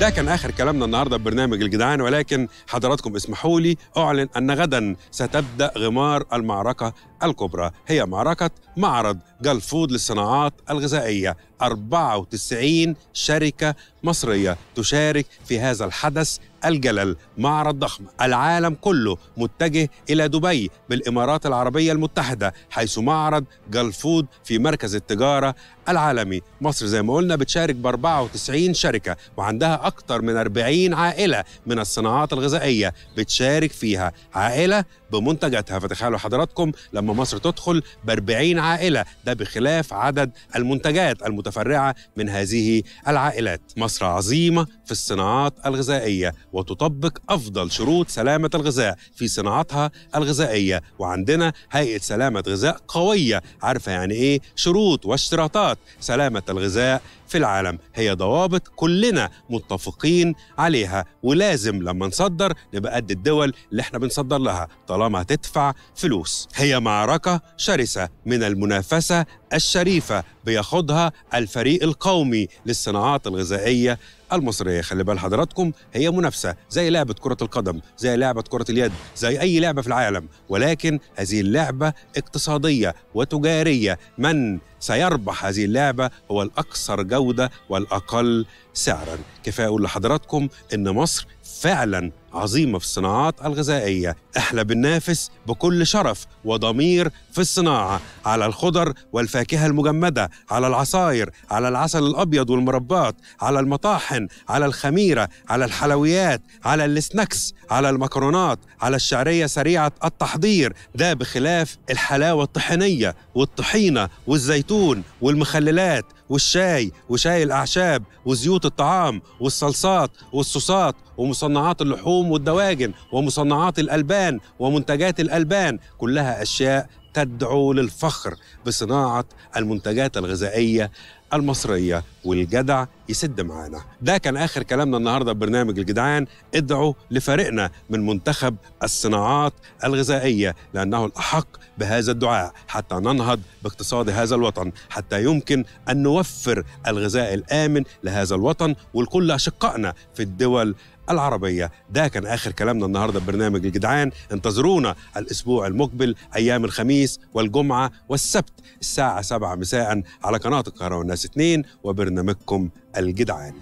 ده كان اخر كلامنا النهارده ببرنامج الجدعان ولكن حضراتكم اسمحوا لي اعلن ان غدا ستبدا غمار المعركه الكبرى هي معركه معرض جلفود للصناعات الغذائيه 94 شركة مصرية تشارك في هذا الحدث الجلل معرض ضخم العالم كله متجه إلى دبي بالإمارات العربية المتحدة حيث معرض جلفود في مركز التجارة العالمي مصر زي ما قلنا بتشارك ب 94 شركة وعندها أكثر من 40 عائلة من الصناعات الغذائية بتشارك فيها عائلة بمنتجاتها فتخيلوا حضراتكم لما مصر تدخل ب 40 عائلة ده بخلاف عدد المنتجات المتفاوتة متفرعة من هذه العائلات مصر عظيمة في الصناعات الغذائية وتطبق أفضل شروط سلامة الغذاء في صناعتها الغذائية وعندنا هيئة سلامة غذاء قوية عارفة يعني إيه شروط واشتراطات سلامة الغذاء في العالم هي ضوابط كلنا متفقين عليها ولازم لما نصدر نبقى قد الدول اللي احنا بنصدر لها طالما هتدفع فلوس هي معركة شرسة من المنافسة الشريفة بيخوضها الفريق القومي للصناعات الغذائية المصريه خلي بال حضراتكم هي منافسه زي لعبه كره القدم زي لعبه كره اليد زي اي لعبه في العالم ولكن هذه اللعبه اقتصاديه وتجاريه من سيربح هذه اللعبه هو الاكثر جوده والاقل سعرا كفايه اقول لحضراتكم ان مصر فعلا عظيمة في الصناعات الغذائية احنا بننافس بكل شرف وضمير في الصناعة على الخضر والفاكهة المجمدة على العصاير على العسل الأبيض والمربات على المطاحن على الخميرة على الحلويات على السناكس على المكرونات على الشعرية سريعة التحضير ده بخلاف الحلاوة الطحينية والطحينة والزيتون والمخللات والشاي وشاي الأعشاب وزيوت الطعام والصلصات والصوصات ومصنعات اللحوم والدواجن ومصنعات الألبان ومنتجات الألبان كلها أشياء تدعو للفخر بصناعة المنتجات الغذائية المصرية والجدع يسد معانا ده كان آخر كلامنا النهاردة ببرنامج الجدعان ادعوا لفريقنا من منتخب الصناعات الغذائية لأنه الأحق بهذا الدعاء حتى ننهض باقتصاد هذا الوطن حتى يمكن أن نوفر الغذاء الآمن لهذا الوطن ولكل أشقائنا في الدول العربية ده كان آخر كلامنا النهاردة ببرنامج الجدعان انتظرونا الأسبوع المقبل أيام الخميس والجمعة والسبت الساعة 7 مساء على قناة القاهرة والناس 2 وبرنامج برنامجكم الجدعان